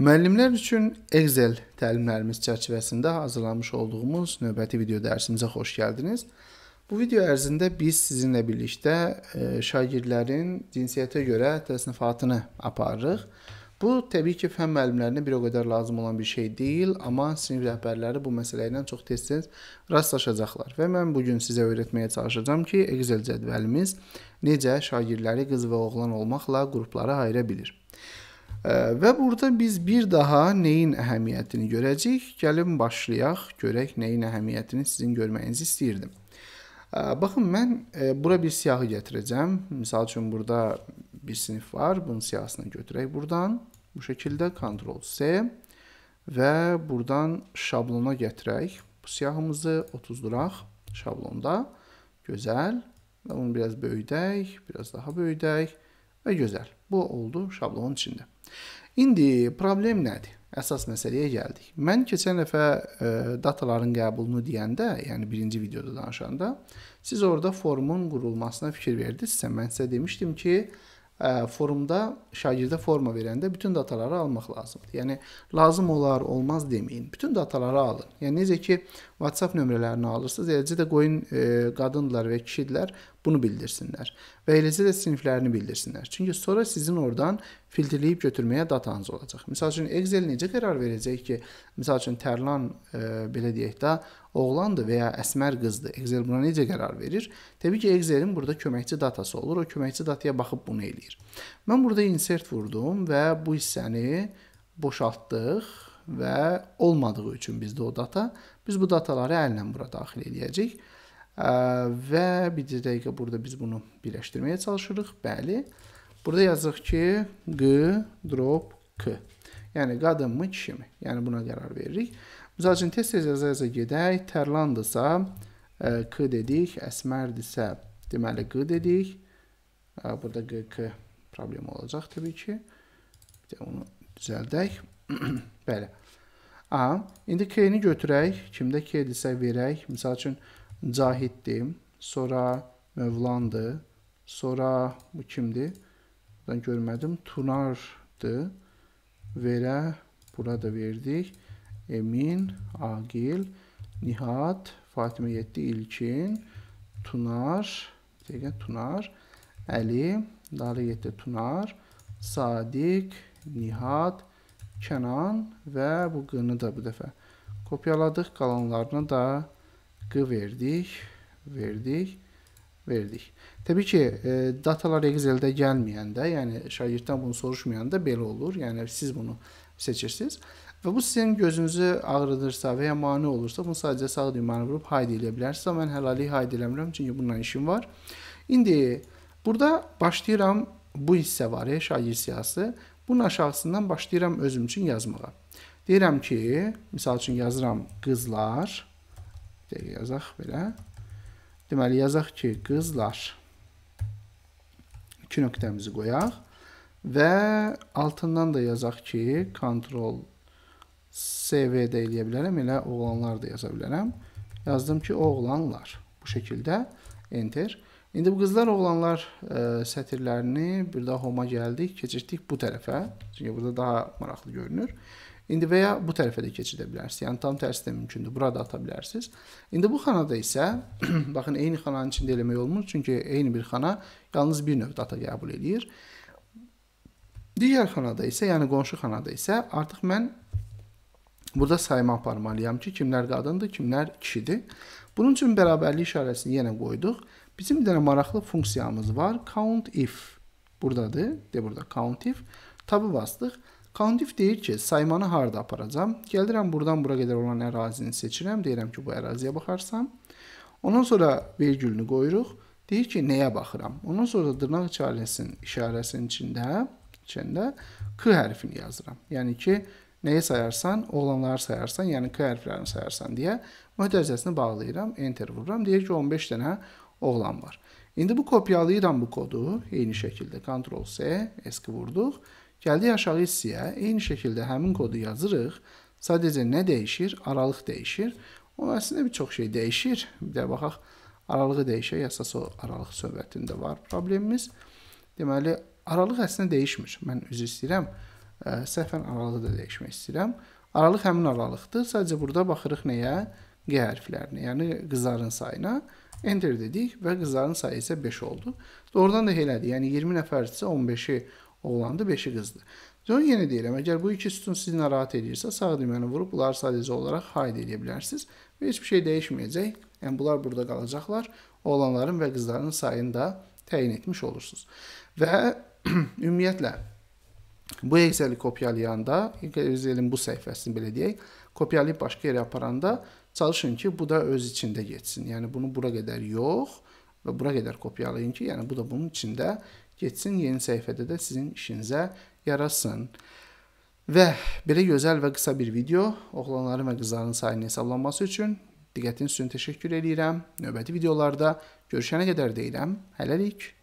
Müəllimlər üçün Excel təlimlərimiz çərçivəsində hazırlamış olduğumuz növbəti video dərsimizə xoş gəldiniz. Bu video ərzində biz sizinlə birlikdə e, şagirdlərin cinsiyyətə görə təsnifatını aparırıq. Bu təbii ki, fənn müəllimlərinə bir o qədər lazım olan bir şey deyil, amma sinif rəhbərləri bu məsələ ilə çox tez-tez rastlaşacaqlar və mən bu gün sizə öyrətməyə çalışacağım ki, Excel cədvəlimiz necə şagirdləri qız və oğlan olmaqla qruplara ayıra bilir. Və burada biz bir daha nəyin əhəmiyyətini görəcəyik. Gəlin başlayaq, görək nəyin əhəmiyyətini sizin görməyinizi istəyirdim. Baxın, mən e, bura bir siyahı gətirəcəm. Məsəl üçün burada bir sinif var. Bunun siyahısını götürək buradan. Bu şəkildə Ctrl C və buradan şablona gətirək. Bu siyahımızı 30 duraq şablonda. Gözəl. Və bunu biraz böyüdək, biraz daha böyüdək. Və gözəl. Bu oldu şablonun içində. İndi problem nədir? Əsas məsələyə gəldik. Mən keçən dəfə e, dataların qəbulunu deyəndə, yəni birinci videoda danışanda, siz orada formun qurulmasına fikir verdinizsə, mən sizə demişdim ki, forumda şagirdə forma verəndə bütün dataları almaq lazımdır. Yəni lazım olar, olmaz deməyin. Bütün dataları alın. Yəni necə ki WhatsApp nömrələrini alırsınız, eləcə də qoyun e, qadınlar və kişilər bunu bildirsinlər və eləcə də siniflərini bildirsinlər. Çünki sonra sizin oradan filtrləyib götürməyə datanız olacaq. Məsəl üçün Excel necə qərar verəcək ki, məsəl üçün Tərlan e, belə deyək də oğlandır və ya əsmər qızdır. Excel buna necə qərar verir? Təbii ki, Excelin burada köməkçi datası olur. O köməkçi dataya baxıb bunu eləyir. Mən burada insert vurdum və bu hissəni boşaltdıq və olmadığı üçün bizdə o data, biz bu dataları əllə bura daxil eləyəcəyik. Və bir dəqiqə burada biz bunu birləşdirməyə çalışırıq. Bəli. Burada yazırıq ki, q drop k. Yəni qadınmı, kişimi? Yəni buna qərar veririk. Misal üçün tez-tez yaza-yaza gedək. Tərlandırsa e, K dedik, Əsmərdirsə deməli Q dedik. E, burada Q, K problem olacaq təbii ki. Bir də onu düzəldək. Bəli. A, indi K-ni götürək. Kimdə K-dirsə verək. Misal üçün Cahiddir, sonra Mövlandır, sonra bu kimdir? Buradan görmədim. Tunardır verə bura da verdik. Emin, Agil, Nihat, Fatimə 7, İlkin, Tunar, dəqiqə Tunar, Əli, Dara 7, Tunar, Sadiq, Nihat, Kənan və bu qını da bu dəfə kopyaladıq. Qalanlarına da q verdik, verdik verdik. Təbii ki, e, datalar Excel-də gəlməyəndə, yəni şagirddən bunu soruşmayanda belə olur. Yəni siz bunu seçirsiniz və bu sizin gözünüzü ağrıdırsa və ya mane olursa, bunu sadəcə sağ düymanı vurub haydi eləyə bilərsiniz. Mən hələlik haydi eləmirəm, çünki bununla işim var. İndi burada başlayıram bu hissə var, ya, e, şagird siyasi. Bunun aşağısından başlayıram özüm üçün yazmağa. Deyirəm ki, misal üçün yazıram qızlar. Deyək yazaq belə. Deməli, yazaq ki, qızlar. İki nöqtəmizi qoyaq. Və altından da yazaq ki, Ctrl CV də eləyə bilərəm, elə oğlanlar da yaza bilərəm. Yazdım ki, oğlanlar. Bu şəkildə Enter. İndi bu qızlar oğlanlar ə, e, sətirlərini bir daha homa gəldik, keçirdik bu tərəfə. Çünki burada daha maraqlı görünür. İndi və ya bu tərəfə də keçidə bilərsiniz. Yəni tam tərsi də mümkündür. Burada ata bilərsiniz. İndi bu xanada isə baxın eyni xananın içində eləmək olmur, çünki eyni bir xana yalnız bir növ data qəbul eləyir. Digər xanada isə, yəni qonşu xanada isə artıq mən burada sayma aparmalıyam ki, kimlər qadındır, kimlər kişidir. Bunun üçün bərabərlik işarəsini yenə qoyduq. Bizim bir dənə maraqlı funksiyamız var. Count if buradadır. De burada count if. Tabı bastıq. Kondif deyir ki, saymanı harda aparacam? Gəlirəm buradan bura qədər olan ərazini seçirəm. Deyirəm ki, bu əraziyə baxarsam. Ondan sonra vergülünü qoyuruq. Deyir ki, nəyə baxıram? Ondan sonra dırnaq işarəsinin işarəsinin içində, içində K hərfini yazıram. Yəni ki, nəyi sayarsan, oğlanları sayarsan, yəni K hərflərini sayarsan deyə möhtərizəsini bağlayıram, enter vururam. Deyir ki, 15 dənə oğlan var. İndi bu kopyalayıram bu kodu eyni şəkildə Ctrl C, eski vurduq. Gəldik aşağı hissəyə, eyni şəkildə həmin kodu yazırıq. Sadəcə nə dəyişir? Aralıq dəyişir. Onun əslində bir çox şey dəyişir. Bir də baxaq, aralığı dəyişək, əsas o aralıq söhbətində var problemimiz. Deməli, aralıq əslində dəyişmir. Mən üzr istəyirəm, ə, səhvən aralığı da dəyişmək istəyirəm. Aralıq həmin aralıqdır. Sadəcə burada baxırıq nəyə? G hərflərinə, yəni qızların sayına. Enter dedik və qızların sayı isə 5 oldu. Doğrudan da elədir. Yəni 20 nəfərdirsə 15-i oğlandı, 5-i qızdı. Sonra yenə deyirəm, əgər bu iki sütun sizi narahat edirsə, sağ düyməni vurub bunları sadəcə olaraq hayd edə bilərsiniz və heç bir şey dəyişməyəcək. Yəni bunlar burada qalacaqlar. Oğlanların və qızların sayını da təyin etmiş olursunuz. Və ümumiyyətlə bu Excel-i kopyalayanda, Excel-in bu səhifəsini belə deyək, kopyalayıb başqa yerə aparanda çalışın ki, bu da öz içində getsin. Yəni bunu bura qədər yox və bura qədər kopyalayın ki, yəni bu da bunun içində getsin getsin yeni səhifədə də sizin işinizə yarasın. Və belə gözəl və qısa bir video oğlanların və qızların sayının hesablanması üçün diqqətiniz üçün təşəkkür edirəm. Növbəti videolarda görüşənə qədər deyirəm. Hələlik.